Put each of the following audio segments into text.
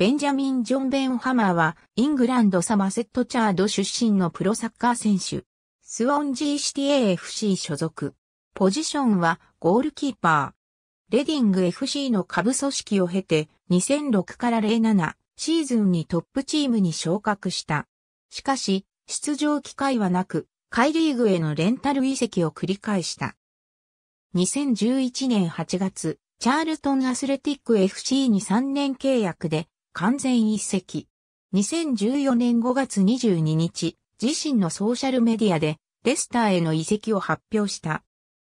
ベンジャミン・ジョン・ベンハマーは、イングランドサマセットチャード出身のプロサッカー選手。スウォンジーシティ AFC 所属。ポジションはゴールキーパー。レディング FC の下部組織を経て、2006から07シーズンにトップチームに昇格した。しかし、出場機会はなく、海リーグへのレンタル移籍を繰り返した。2011年8月、チャールトンアスレティック FC に3年契約で完全一席。2014年5月22日、自身のソーシャルメディアで、レスターへの移籍を発表した。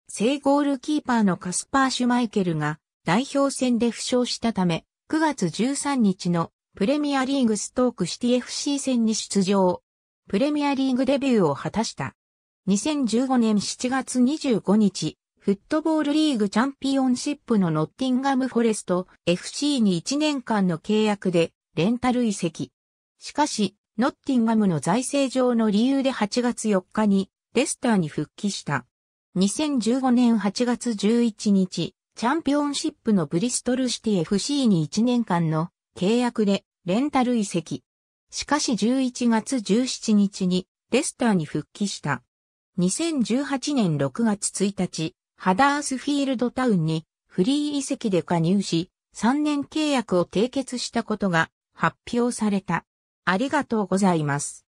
正ゴールキーパーのカスパー・シュマイケルが代表戦で負傷したため、9月13日のプレミアリーグストークシティ FC 戦に出場。プレミアリーグデビューを果たした。2015年7月25日、フットボールリーグチャンピオンシップのノッティンガムフォレスト FC に1年間の契約でレンタル移籍。しかし、ノッティンガムの財政上の理由で8月4日にレスターに復帰した。2015年8月11日、チャンピオンシップのブリストルシティ FC に1年間の契約でレンタル移籍。しかし11月17日にレスターに復帰した。2018年6月1日、ハダースフィールドタウンにフリー移籍で加入し、3年契約を締結したことが発表された。ありがとうございます。